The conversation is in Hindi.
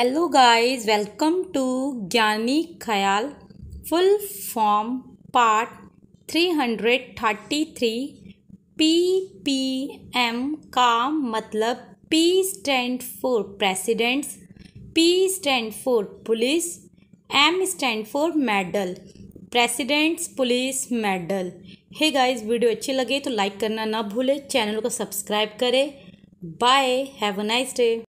हेलो गाइस वेलकम टू ज्ञानी ख्याल full form part 333 P P M का मतलब P stand for presidents P stand for police M stand for medal presidents police medal hey guys video अच्छी लगे तो लाइक करना ना भूलें चैनल को सब्सक्राइब करें bye have a nice day